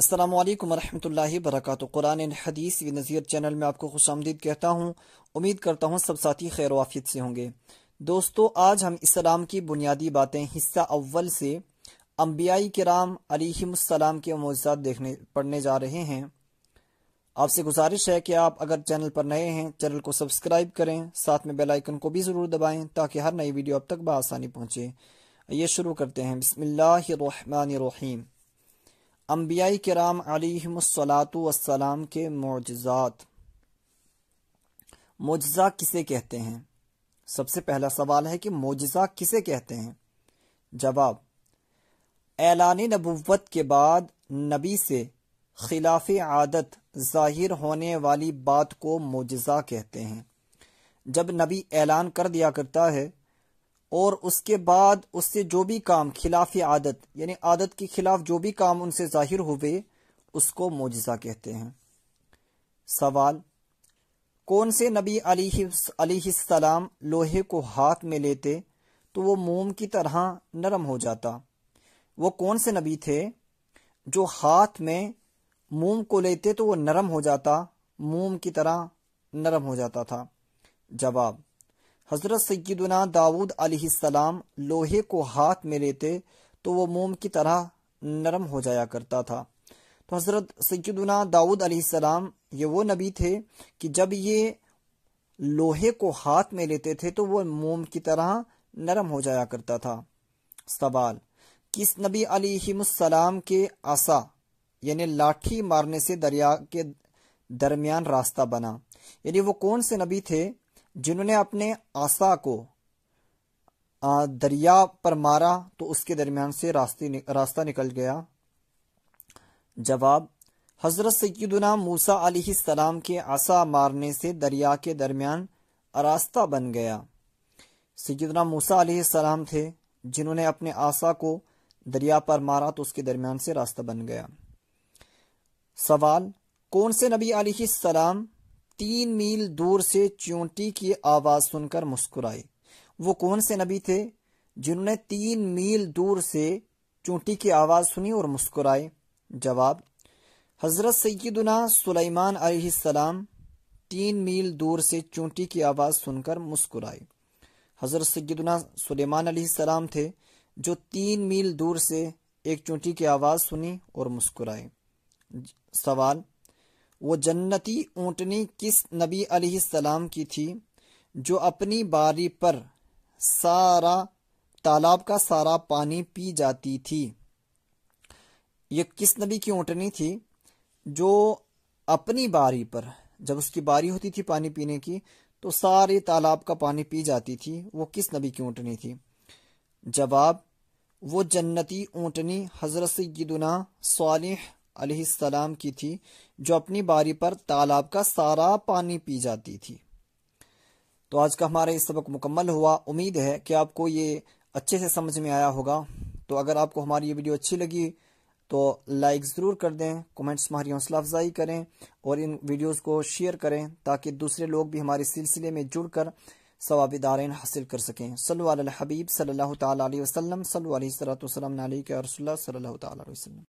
असलम वरहमल वरक कुरान हदीस व नज़ीर चैनल में आपको खुश आमदीद कहता हूँ उम्मीद करता हूँ सब साथी खैर वाफियत से होंगे दोस्तों आज हम इस्लाम की बुनियादी बातें हिस्सा अव्वल से अम्बियाई कराम अलीसम के मौजाद देखने पढ़ने जा रहे हैं आपसे गुजारिश है कि आप अगर चैनल पर नए हैं चैनल को सब्सक्राइब करें साथ में बेलाइकन को भी ज़रूर दबाएं ताकि हर नई वीडियो अब तक बसानी पहुंचे ये शुरू करते हैं बिस्मिल्लाम अम्बियाई कराम आलिमसलातम के मोजात मोजा किसे कहते हैं सबसे पहला सवाल है कि मोजा किसे कहते हैं जवाब ऐलान नबुवत के बाद नबी से खिलाफ आदत जाहिर होने वाली बात को मोजा कहते हैं जब नबी ऐलान कर दिया करता है और उसके बाद उससे जो भी काम खिलाफ आदत यानी आदत के खिलाफ जो भी काम उनसे जाहिर हुए उसको मोजा कहते हैं सवाल कौन से नबी सलाम लोहे को हाथ में लेते तो वो मोम की तरह नरम हो जाता वो कौन से नबी थे जो हाथ में मोम को लेते तो वो नरम हो जाता मोम की तरह नरम हो जाता था जवाब हज़रत सैदना दाऊद अलैहिस्सलाम लोहे को हाथ में लेते तो वो मोम की तरह नरम हो जाया करता था तो हज़रत सैदना दाऊद अलैहिस्सलाम ये वो नबी थे कि जब ये लोहे को हाथ में लेते थे तो वो मोम की तरह नरम हो जाया करता था सवाल किस नबी अलीसलाम के आसा यानी लाठी मारने से दरिया के दरमियान रास्ता बना यानी वो कौन से नबी थे जिन्होंने अपने आशा को दरिया पर मारा तो उसके दरमियान से रास्ते रास्ता निकल गया जवाब हजरत सैदुना मूसा सलाम के आशा मारने से दरिया के दरमियान रास्ता बन गया सैदुना मूसा सलाम थे जिन्होंने अपने आशा को दरिया पर मारा तो उसके दरमियान से रास्ता बन गया सवाल कौन से नबी सलाम तीन मील दूर से चूंटी की आवाज सुनकर मुस्कुराए वो कौन से नबी थे जिन्होंने तीन मील दूर से चूंटी की आवाज सुनी और मुस्कुराए जवाब हजरत सैदुना सुलेमान सलाम तीन मील दूर से चूंटी की आवाज सुनकर मुस्कुराए हजरत सैदुना सुलेमान सलाम थे जो तीन मील दूर से एक चूंटी की आवाज सुनी और मुस्कुराए सवाल वो जन्नती ऊँटनी किस नबी अलैहिस्सलाम की थी जो अपनी बारी पर सारा तालाब का सारा पानी पी जाती थी ये किस नबी की ऊँटनी थी जो अपनी बारी पर जब उसकी बारी होती थी पानी पीने की तो सारे तालाब का पानी पी जाती थी वो किस नबी की ऊँटनी थी जवाब वो जन्नती ऊँटनी हज़रत सदना सालिह अलैहिस्सलाम की थी जो अपनी बारी पर तालाब का सारा पानी पी जाती थी तो आज का हमारा इस सबक मुकम्मल हुआ उम्मीद है कि आपको ये अच्छे से समझ में आया होगा तो अगर आपको हमारी ये वीडियो अच्छी लगी तो लाइक ज़रूर कर दें कमेंट्स में हमारी हौसला अफजाई करें और इन वीडियोस को शेयर करें ताकि दूसरे लोग भी हमारे सिलसिले में जुड़ कर सवाब हासिल कर सकें सल हबीब सल्ला तसलम सल्ला सलात वसलम सल्ला तसलम